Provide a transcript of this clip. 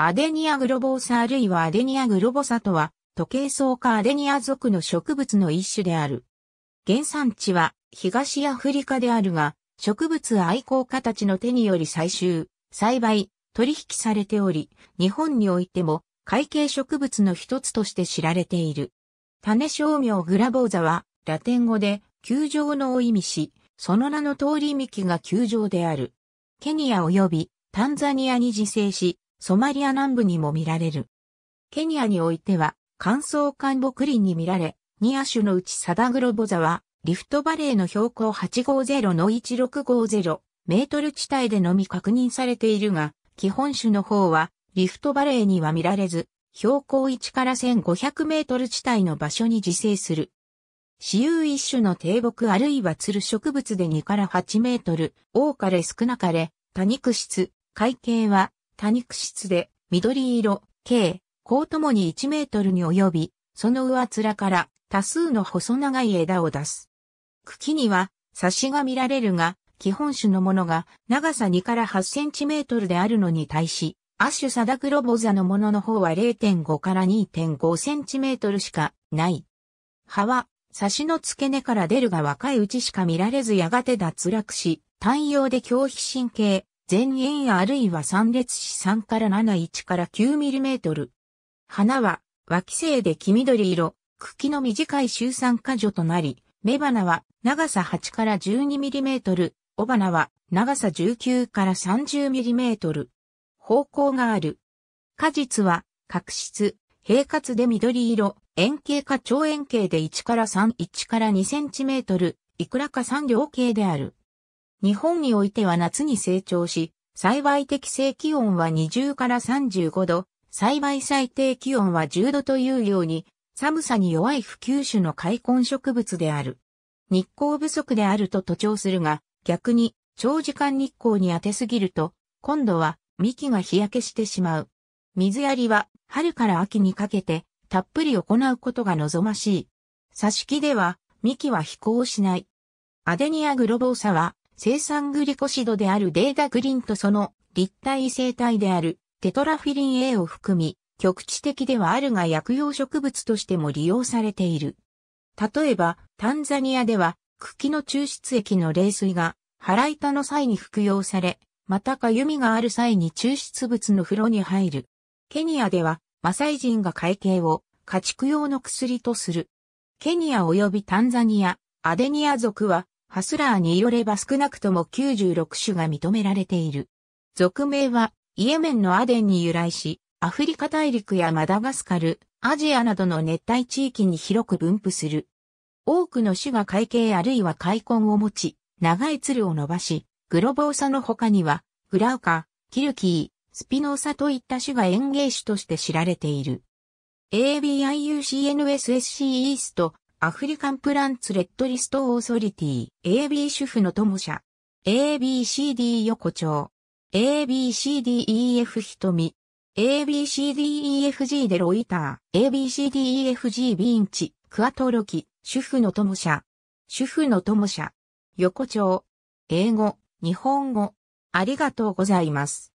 アデニアグロボーサあるいはアデニアグロボサとは、時計草科アデニア属の植物の一種である。原産地は東アフリカであるが、植物愛好家たちの手により採集、栽培、取引されており、日本においても会計植物の一つとして知られている。種商名グラボーザは、ラテン語で、球状のを意味し、その名の通り幹が球状である。ケニア及びタンザニアに自生し、ソマリア南部にも見られる。ケニアにおいては乾燥乾木林に見られ、ニア種のうちサダグロボザは、リフトバレーの標高850の1650メートル地帯でのみ確認されているが、基本種の方は、リフトバレーには見られず、標高1から1500メートル地帯の場所に自生する。私有一種の低木あるいはつる植物で2から8メートル、多かれ少なかれ、多肉質、海景は多肉質で、緑色、径、甲ともに1メートルに及び、その上面から多数の細長い枝を出す。茎には、刺しが見られるが、基本種のものが長さ2から8センチメートルであるのに対し、アッシュサダクロボザのものの方は0.5から2.5センチメートルしかない。葉は、刺しの付け根から出るが若いうちしか見られずやがて脱落し、単葉で表皮神経、全円あるいは三列子3から71から9ミリメートル。花は脇生で黄緑色、茎の短い周産果樹となり、雌花は長さ8から12ミリメートル、雄花は長さ19から30ミリメートル。方向がある。果実は角質、平滑で緑色、円形か長円形で1から3、1から2センチメートル、いくらか3両形である。日本においては夏に成長し、栽培適正気温は20から35度、栽培最低気温は10度というように、寒さに弱い普及種の開根植物である。日光不足であると徒長するが、逆に長時間日光に当てすぎると、今度は幹が日焼けしてしまう。水やりは春から秋にかけてたっぷり行うことが望ましい。挿し木では幹は飛行しない。アデニアグロボーサは生産グリコシドであるデーダグリンとその立体異性体であるテトラフィリン A を含み、局地的ではあるが薬用植物としても利用されている。例えば、タンザニアでは、茎の抽出液の冷水が、腹板の際に服用され、またか弓がある際に抽出物の風呂に入る。ケニアでは、マサイ人が会計を家畜用の薬とする。ケニア及びタンザニア、アデニア族はハスラーによれば少なくとも96種が認められている。俗名は、イエメンのアデンに由来し、アフリカ大陸やマダガスカル、アジアなどの熱帯地域に広く分布する。多くの種が海景あるいは海根を持ち、長い鶴を伸ばし、グロボウサの他には、グラウカ、キルキー、スピノーサといった種が園芸種として知られている。ABIUCNSSC e a s t アフリカンプランツレッドリストオーソリティ、AB 主婦の友社、ABCD 横丁、ABCDEF 瞳、ABCDEFG デロイター、ABCDEFG ビンチ、クアトロキ、主婦の友社、主婦の友社、横丁、英語、日本語、ありがとうございます。